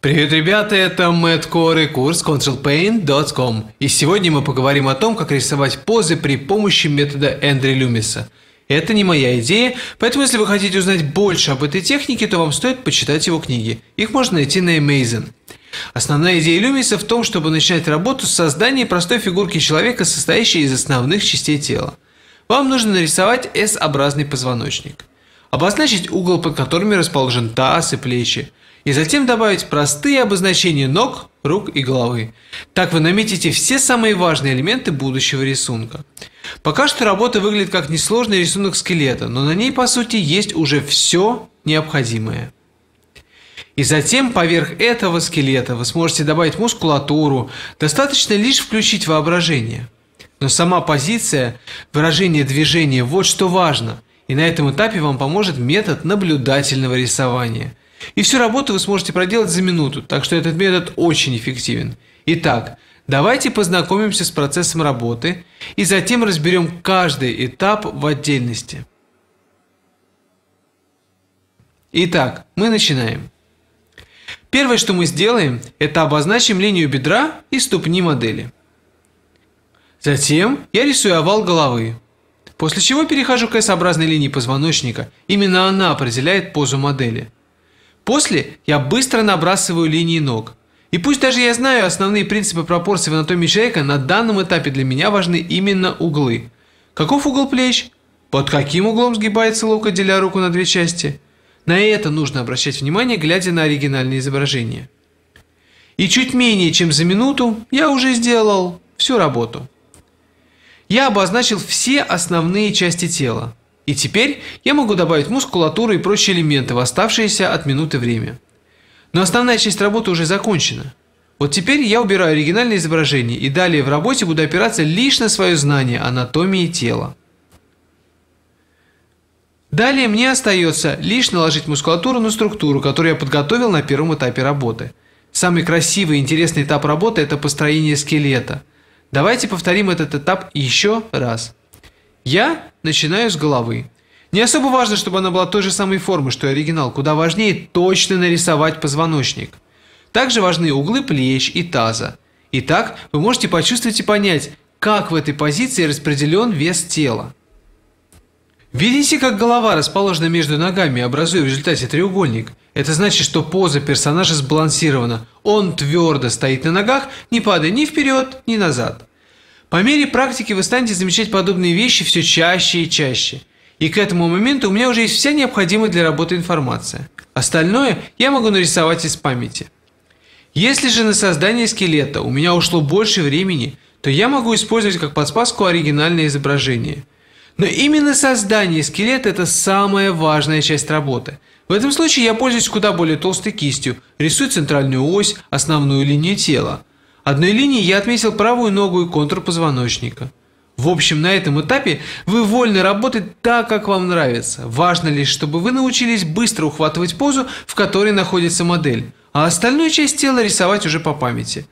Привет, ребята, это Мэтт Кор и курс ControlPaint.com. И сегодня мы поговорим о том, как рисовать позы при помощи метода Эндри Люмиса. Это не моя идея, поэтому если вы хотите узнать больше об этой технике, то вам стоит почитать его книги. Их можно найти на Amazon. Основная идея Люмиса в том, чтобы начинать работу с создания простой фигурки человека, состоящей из основных частей тела вам нужно нарисовать S-образный позвоночник. Обозначить угол, под которыми расположен таз и плечи, и затем добавить простые обозначения ног, рук и головы. Так вы наметите все самые важные элементы будущего рисунка. Пока что работа выглядит как несложный рисунок скелета, но на ней по сути есть уже все необходимое. И затем поверх этого скелета вы сможете добавить мускулатуру, достаточно лишь включить воображение – но сама позиция, выражение движения – вот что важно. И на этом этапе вам поможет метод наблюдательного рисования. И всю работу вы сможете проделать за минуту, так что этот метод очень эффективен. Итак, давайте познакомимся с процессом работы и затем разберем каждый этап в отдельности. Итак, мы начинаем. Первое, что мы сделаем, это обозначим линию бедра и ступни модели. Затем я рисую овал головы. После чего перехожу к S-образной линии позвоночника. Именно она определяет позу модели. После я быстро набрасываю линии ног. И пусть даже я знаю основные принципы пропорций в анатомии человека, на данном этапе для меня важны именно углы. Каков угол плеч? Под каким углом сгибается локоть, деля руку на две части? На это нужно обращать внимание, глядя на оригинальные изображения. И чуть менее чем за минуту я уже сделал всю работу я обозначил все основные части тела. И теперь я могу добавить мускулатуру и прочие элементы оставшиеся от минуты время. Но основная часть работы уже закончена. Вот теперь я убираю оригинальное изображение и далее в работе буду опираться лишь на свое знание анатомии тела. Далее мне остается лишь наложить мускулатуру на структуру, которую я подготовил на первом этапе работы. Самый красивый и интересный этап работы – это построение скелета – Давайте повторим этот этап еще раз. Я начинаю с головы. Не особо важно, чтобы она была той же самой формы, что и оригинал. Куда важнее точно нарисовать позвоночник. Также важны углы плеч и таза. Итак, вы можете почувствовать и понять, как в этой позиции распределен вес тела. Видите, как голова расположена между ногами, образуя в результате треугольник? Это значит, что поза персонажа сбалансирована. Он твердо стоит на ногах, не падая ни вперед, ни назад. По мере практики вы станете замечать подобные вещи все чаще и чаще. И к этому моменту у меня уже есть вся необходимая для работы информация. Остальное я могу нарисовать из памяти. Если же на создание скелета у меня ушло больше времени, то я могу использовать как подсказку оригинальное изображение – но именно создание скелета – это самая важная часть работы. В этом случае я пользуюсь куда более толстой кистью, рисую центральную ось, основную линию тела. Одной линией я отметил правую ногу и контур позвоночника. В общем, на этом этапе вы вольны работать так, как вам нравится. Важно лишь, чтобы вы научились быстро ухватывать позу, в которой находится модель, а остальную часть тела рисовать уже по памяти.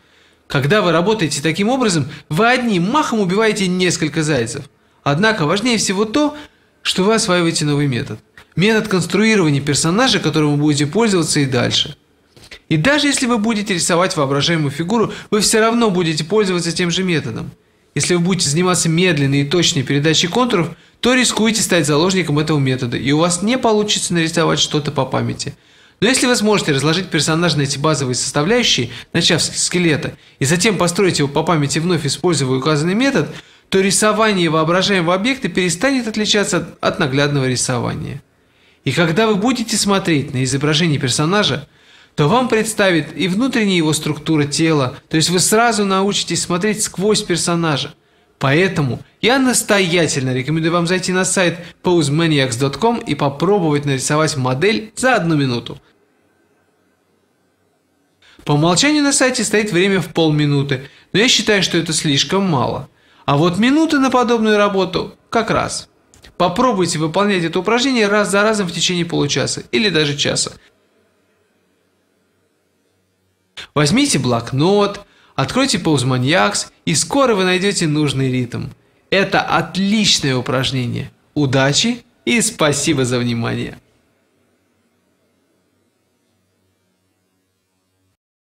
Когда вы работаете таким образом, вы одним махом убиваете несколько зайцев. Однако важнее всего то, что вы осваиваете новый метод. Метод конструирования персонажа, которым вы будете пользоваться и дальше. И даже если вы будете рисовать воображаемую фигуру, вы все равно будете пользоваться тем же методом. Если вы будете заниматься медленной и точной передачей контуров, то рискуете стать заложником этого метода, и у вас не получится нарисовать что-то по памяти. Но если вы сможете разложить персонаж на эти базовые составляющие, начав с скелета, и затем построить его по памяти, вновь используя указанный метод – то рисование воображаемого объекта перестанет отличаться от, наглядного рисования. И когда вы будете смотреть на изображение персонажа, то вам представит и внутренняя его структура тела, то есть вы сразу научитесь смотреть сквозь персонажа. Поэтому я настоятельно рекомендую вам зайти на сайт posemaniacs.com и попробовать нарисовать модель за одну минуту. По умолчанию на сайте стоит время в полминуты, но я считаю, что это слишком мало. А вот минуты на подобную работу как раз. Попробуйте выполнять это упражнение раз за разом в течение получаса или даже часа. Возьмите блокнот, откройте Pause и скоро вы найдете нужный ритм. Это отличное упражнение. Удачи и спасибо за внимание.